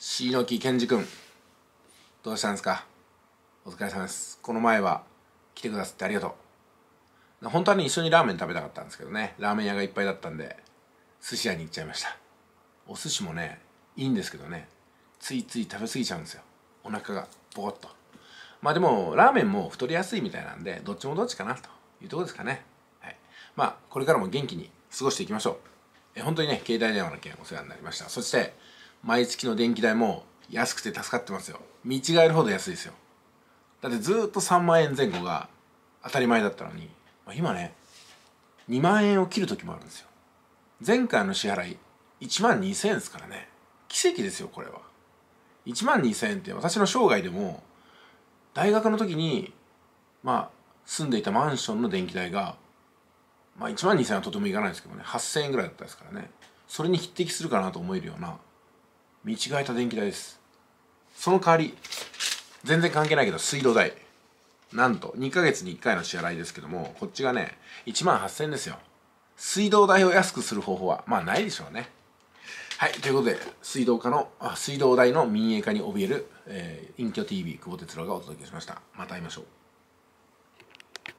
椎木健二君どうしたんですかお疲れ様ですこの前は来てくださってありがとう本当はね一緒にラーメン食べたかったんですけどねラーメン屋がいっぱいだったんで寿司屋に行っちゃいましたお寿司もねいいんですけどねついつい食べ過ぎちゃうんですよお腹がボコッとまあでもラーメンも太りやすいみたいなんでどっちもどっちかなというとこですかねはいまあこれからも元気に過ごしていきましょうえ本当にね携帯電話の件お世話になりましたそして毎月の電気代も安くて助かってますよ見違えるほど安いですよだってずっと3万円前後が当たり前だったのに、まあ、今ね2万円を切る時もあるんですよ前回の支払い1万2000円ですからね奇跡ですよこれは1万2000円って私の生涯でも大学の時にまあ住んでいたマンションの電気代がまあ1万2000円はとてもいかないですけどね8000円ぐらいだったですからねそれに匹敵するかなと思えるような見違えた電気代ですその代わり全然関係ないけど水道代なんと2ヶ月に1回の支払いですけどもこっちがね1万8000円ですよ水道代を安くする方法はまあないでしょうねはいということで水道課の水道代の民営化に怯える、えー、隠居 TV 久保哲郎がお届けしましたまた会いましょう